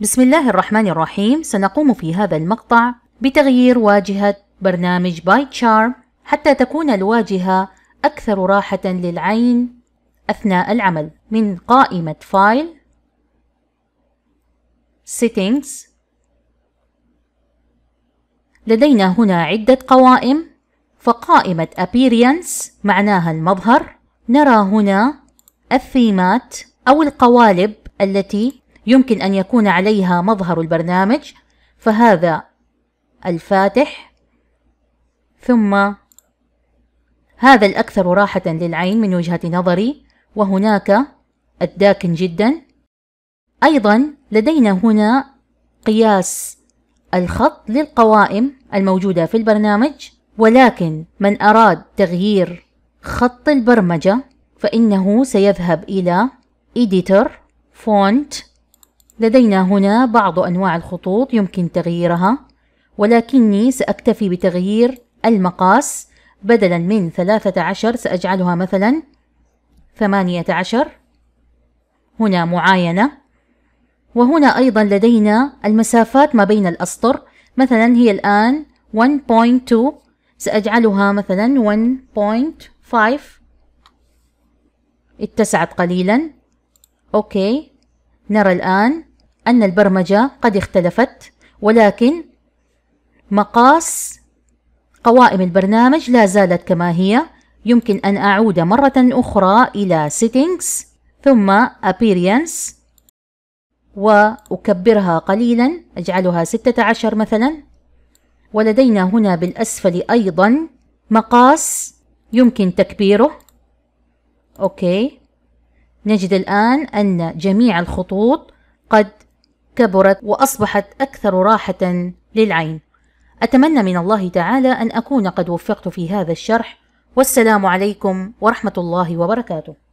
بسم الله الرحمن الرحيم سنقوم في هذا المقطع بتغيير واجهة برنامج باي تشارم حتى تكون الواجهة أكثر راحة للعين أثناء العمل من قائمة فايل Settings لدينا هنا عدة قوائم فقائمة Appearance معناها المظهر نرى هنا الثيمات أو القوالب التي يمكن أن يكون عليها مظهر البرنامج فهذا الفاتح ثم هذا الأكثر راحة للعين من وجهة نظري وهناك الداكن جدا أيضا لدينا هنا قياس الخط للقوائم الموجودة في البرنامج ولكن من أراد تغيير خط البرمجة فإنه سيذهب إلى Editor Font لدينا هنا بعض أنواع الخطوط يمكن تغييرها ولكني سأكتفي بتغيير المقاس بدلا من 13 سأجعلها مثلا 18 هنا معاينة وهنا أيضا لدينا المسافات ما بين الأسطر مثلا هي الآن 1.2 سأجعلها مثلا 1.5 اتسعت قليلا أوكي نرى الآن أن البرمجة قد اختلفت ولكن مقاس قوائم البرنامج لا زالت كما هي يمكن أن أعود مرة أخرى إلى Settings ثم Appearance وأكبرها قليلا أجعلها 16 مثلا ولدينا هنا بالأسفل أيضا مقاس يمكن تكبيره أوكي نجد الآن أن جميع الخطوط قد كبرت وأصبحت أكثر راحة للعين أتمنى من الله تعالى أن أكون قد وفقت في هذا الشرح والسلام عليكم ورحمة الله وبركاته